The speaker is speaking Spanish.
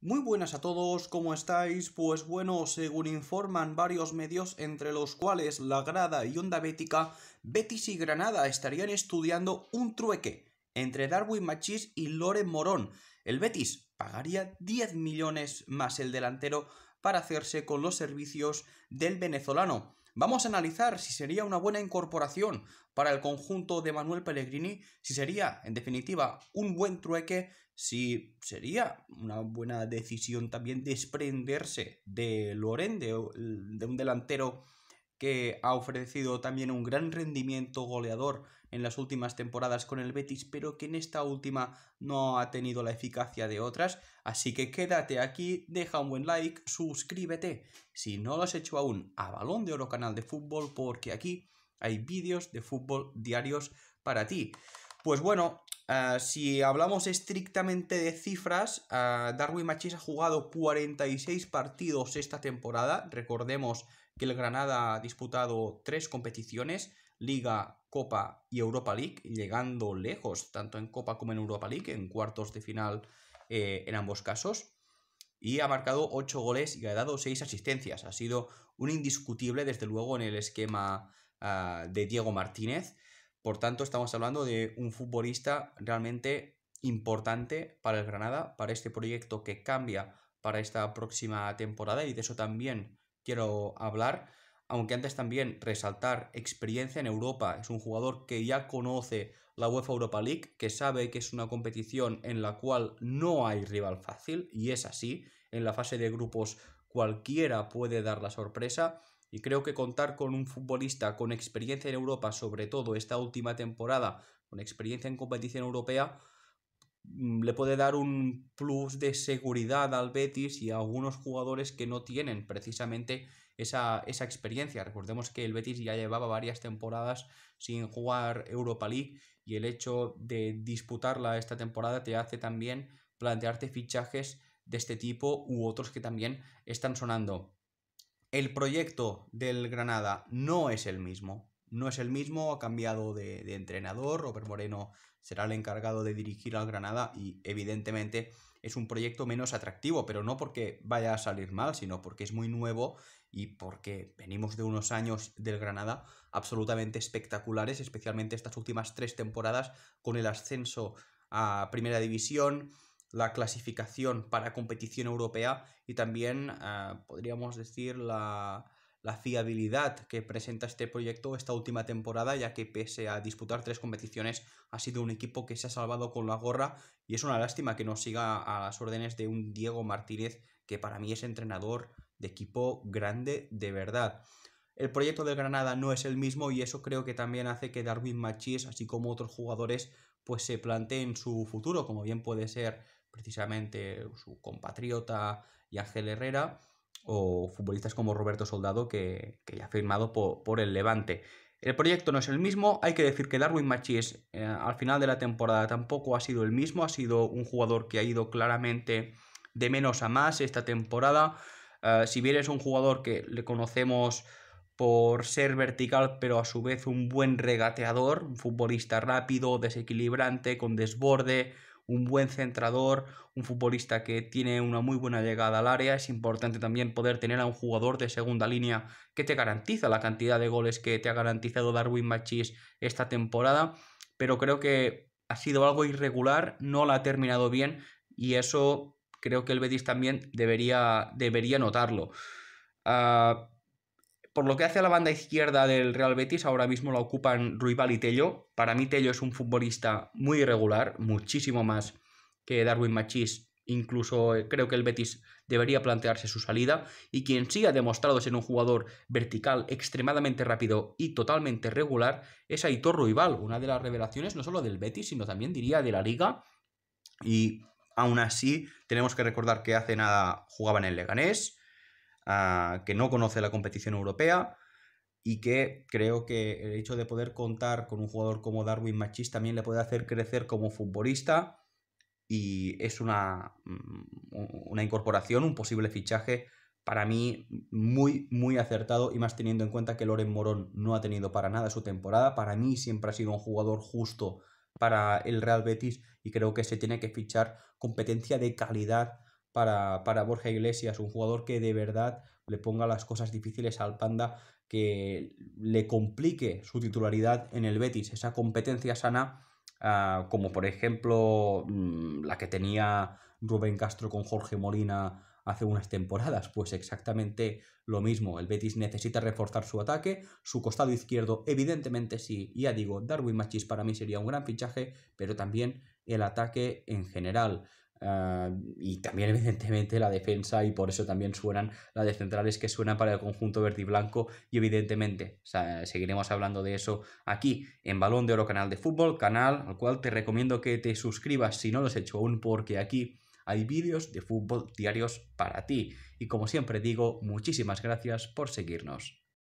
Muy buenas a todos, ¿cómo estáis? Pues bueno, según informan varios medios, entre los cuales La Grada y Onda Bética, Betis y Granada estarían estudiando un trueque entre Darwin Machís y Loren Morón. El Betis pagaría 10 millones más el delantero para hacerse con los servicios del venezolano. Vamos a analizar si sería una buena incorporación para el conjunto de Manuel Pellegrini, si sería, en definitiva, un buen trueque, si sería una buena decisión también desprenderse de Loren, de, mm, de un delantero que ha ofrecido también un gran rendimiento goleador en las últimas temporadas con el Betis, pero que en esta última no ha tenido la eficacia de otras. Así que quédate aquí, deja un buen like, suscríbete si no lo has hecho aún a Balón de Oro Canal de Fútbol, porque aquí hay vídeos de fútbol diarios para ti. Pues bueno, ah, si hablamos estrictamente de cifras, ah, Darwin Machis ha jugado 46 partidos esta temporada. Recordemos que el Granada ha disputado tres competiciones, Liga, Copa y Europa League, llegando lejos, tanto en Copa como en Europa League, en cuartos de final eh, en ambos casos. Y ha marcado ocho goles y ha dado seis asistencias. Ha sido un indiscutible, desde luego, en el esquema ah, de Diego Martínez. Por tanto, estamos hablando de un futbolista realmente importante para el Granada, para este proyecto que cambia para esta próxima temporada. Y de eso también quiero hablar, aunque antes también resaltar experiencia en Europa. Es un jugador que ya conoce la UEFA Europa League, que sabe que es una competición en la cual no hay rival fácil, y es así. En la fase de grupos cualquiera puede dar la sorpresa. Y creo que contar con un futbolista con experiencia en Europa, sobre todo esta última temporada, con experiencia en competición europea, Mm, le puede dar un plus de seguridad al Betis y a algunos jugadores que no tienen precisamente esa, experiencia. Recordemos que el Betis ya llevaba varias temporadas sin jugar Europa League y el hecho de disputarla esta temporada te hace también plantearte fichajes de este tipo u otros que también están sonando. El proyecto del Granada no es el mismo no es el mismo, ha cambiado de, entrenador, Robert Moreno será el encargado de dirigir al Granada y evidentemente es un proyecto menos atractivo, pero no porque vaya a salir mal, sino porque es muy nuevo y porque venimos de unos años del Granada absolutamente espectaculares, especialmente estas últimas tres temporadas con el ascenso a Primera División, la clasificación para competición europea y también ah, podríamos decir la la fiabilidad que presenta este proyecto esta última temporada, ya que pese a disputar tres competiciones, ha sido un equipo que se ha salvado con la gorra y es una lástima que no siga a las órdenes de un Diego Martínez, que para mí es entrenador de equipo grande de verdad. El proyecto del Granada no es el mismo y eso creo que también hace que Darwin Machis, así como otros jugadores, pues se planteen su futuro, como bien puede ser precisamente su compatriota y Ángel Herrera, o futbolistas como Roberto Soldado, que, ya ha firmado por, el Levante. El proyecto no es el mismo, hay que decir que Darwin Machis eh, al final de la temporada tampoco ha sido el mismo, ha sido un jugador que ha ido claramente de menos a más esta temporada. Eh, si bien es un jugador que le conocemos por ser vertical, pero a su vez un buen regateador, un futbolista rápido, desequilibrante, con desborde, un buen centrador, un futbolista que tiene una muy buena llegada al área. Es importante también poder tener a un jugador de segunda línea que te garantiza la cantidad de goles que te ha garantizado Darwin Machis esta temporada. Pero creo que ha sido algo irregular, no la ha terminado bien y eso creo que el Betis también debería, debería notarlo. Ah, por lo que hace a la banda izquierda del Real Betis, ahora mismo la ocupan Ruibal y Tello. Para mí Tello es un futbolista muy irregular, muchísimo más que Darwin Machís. Incluso eh, creo que el Betis debería plantearse su salida. Y quien sí ha demostrado ser un jugador vertical, extremadamente rápido y totalmente regular, es Aitor Ruibal, una de las revelaciones no solo del Betis, sino también diría de la liga. Y aún así, tenemos que recordar que hace nada jugaba en el Leganés, Ah, que no conoce la competición europea y que creo que el hecho de poder contar con un jugador como Darwin Machis también le puede hacer crecer como futbolista y es una, mm, una incorporación, un posible fichaje para mí muy, muy acertado y más teniendo en cuenta que Loren Morón no ha tenido para nada su temporada. Para mí siempre ha sido un jugador justo para el Real Betis y creo que se tiene que fichar competencia de calidad para, Borja Iglesias, un jugador que de verdad le ponga las cosas difíciles al Panda, que le complique su titularidad en el Betis, esa competencia sana, ah, como por ejemplo mm, la que tenía Rubén Castro con Jorge Molina hace unas temporadas. Pues exactamente lo mismo. El Betis necesita reforzar su ataque, su costado izquierdo, evidentemente sí. Ya digo, Darwin Machis para mí sería un gran fichaje, pero también el ataque en general. Ah, y también, evidentemente, la defensa, y por eso también suenan las de centrales que suenan para el conjunto verde y blanco. Y evidentemente, seguiremos hablando de eso aquí en Balón de Oro, canal de fútbol, canal al cual te recomiendo que te suscribas si no lo has hecho aún, porque aquí hay vídeos de fútbol diarios para ti. Y como siempre digo, muchísimas gracias por seguirnos.